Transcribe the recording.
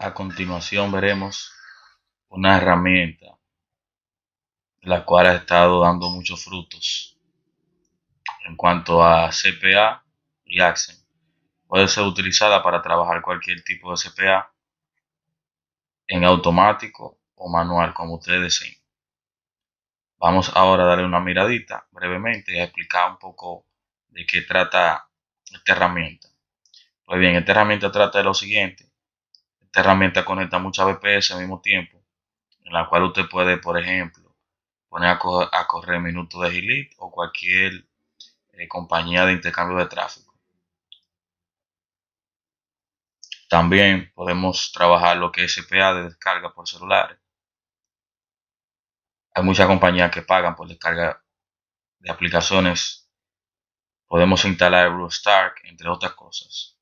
A continuación veremos una herramienta la cual ha estado dando muchos frutos en cuanto a CPA y Accent. Puede ser utilizada para trabajar cualquier tipo de CPA en automático o manual, como ustedes deseen. Vamos ahora a darle una miradita brevemente y a explicar un poco de qué trata esta herramienta. Pues bien, esta herramienta trata de lo siguiente esta herramienta conecta muchas VPS al mismo tiempo, en la cual usted puede, por ejemplo, poner a, correr minutos de Gilit o cualquier eh, compañía de intercambio de tráfico. También podemos trabajar lo que es SPA de descarga por celulares. Hay muchas compañías que pagan por descarga de aplicaciones. Podemos instalar BlueStark, entre otras cosas.